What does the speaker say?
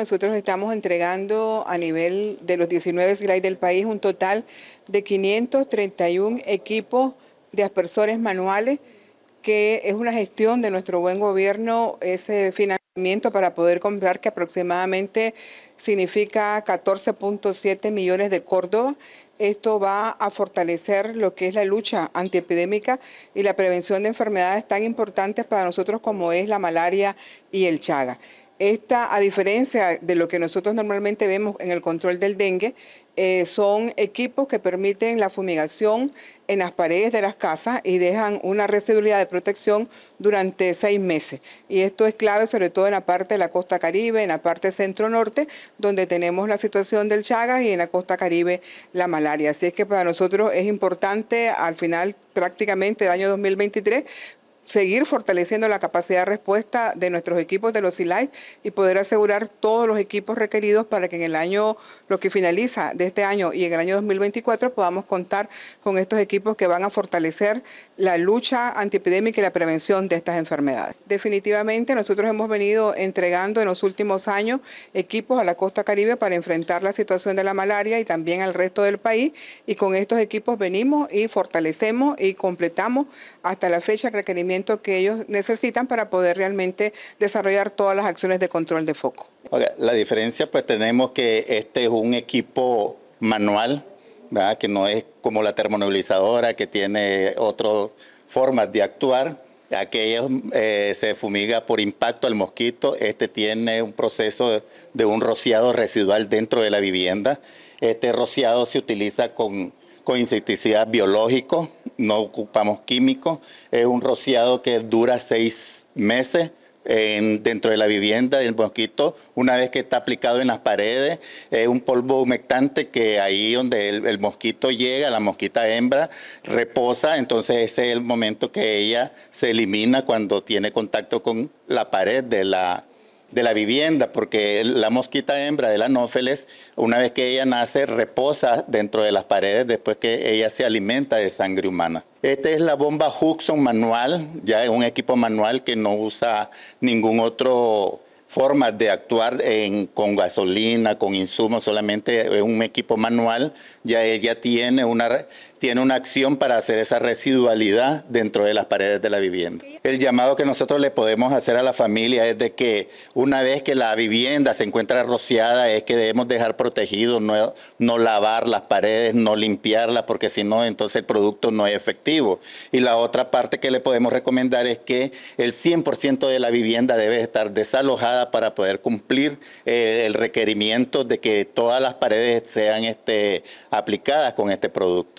Nosotros estamos entregando a nivel de los 19 SGRAI del país un total de 531 equipos de aspersores manuales, que es una gestión de nuestro buen gobierno, ese financiamiento para poder comprar que aproximadamente significa 14.7 millones de Córdoba. Esto va a fortalecer lo que es la lucha antiepidémica y la prevención de enfermedades tan importantes para nosotros como es la malaria y el chaga. Esta, a diferencia de lo que nosotros normalmente vemos en el control del dengue, eh, son equipos que permiten la fumigación en las paredes de las casas y dejan una residualidad de protección durante seis meses. Y esto es clave sobre todo en la parte de la costa caribe, en la parte centro-norte, donde tenemos la situación del Chagas y en la costa caribe la malaria. Así es que para nosotros es importante al final prácticamente el año 2023 seguir fortaleciendo la capacidad de respuesta de nuestros equipos de los CILAI y poder asegurar todos los equipos requeridos para que en el año, lo que finaliza de este año y en el año 2024, podamos contar con estos equipos que van a fortalecer la lucha antiepidémica y la prevención de estas enfermedades. Definitivamente, nosotros hemos venido entregando en los últimos años equipos a la costa caribe para enfrentar la situación de la malaria y también al resto del país y con estos equipos venimos y fortalecemos y completamos hasta la fecha el requerimiento que ellos necesitan para poder realmente desarrollar todas las acciones de control de foco. La diferencia, pues tenemos que este es un equipo manual, que no es como la termonobilizadora que tiene otras formas de actuar. Aquello eh, se fumiga por impacto al mosquito, este tiene un proceso de un rociado residual dentro de la vivienda. Este rociado se utiliza con, con insecticidas biológicos, no ocupamos químicos. Es un rociado que dura seis meses. dentro de la vivienda del mosquito, una vez que está aplicado en las paredes, es un polvo humectante que ahí donde el, el, mosquito llega, la mosquita hembra, reposa, entonces ese es el momento que ella se elimina cuando tiene contacto con la pared de la, de la vivienda, porque la mosquita hembra de la anófeles, una vez que ella nace, reposa dentro de las paredes después que ella se alimenta de sangre humana. Esta es la bomba Huxon manual, ya es un equipo manual que no usa ningún otro formas de actuar con gasolina, con insumos, solamente eh, un equipo manual, ya ella tiene una, tiene una acción para hacer esa residualidad dentro de las paredes de la vivienda. El llamado que nosotros le podemos hacer a la familia es de que una vez que la vivienda se encuentra rociada, es que debemos dejar protegido, no lavar las paredes, no limpiarlas, porque si no, entonces el producto no es efectivo. Y la otra parte que le podemos recomendar es que el 100% de la vivienda debe estar desalojada para poder cumplir eh, el requerimiento de que todas las paredes sean este, aplicadas con este producto.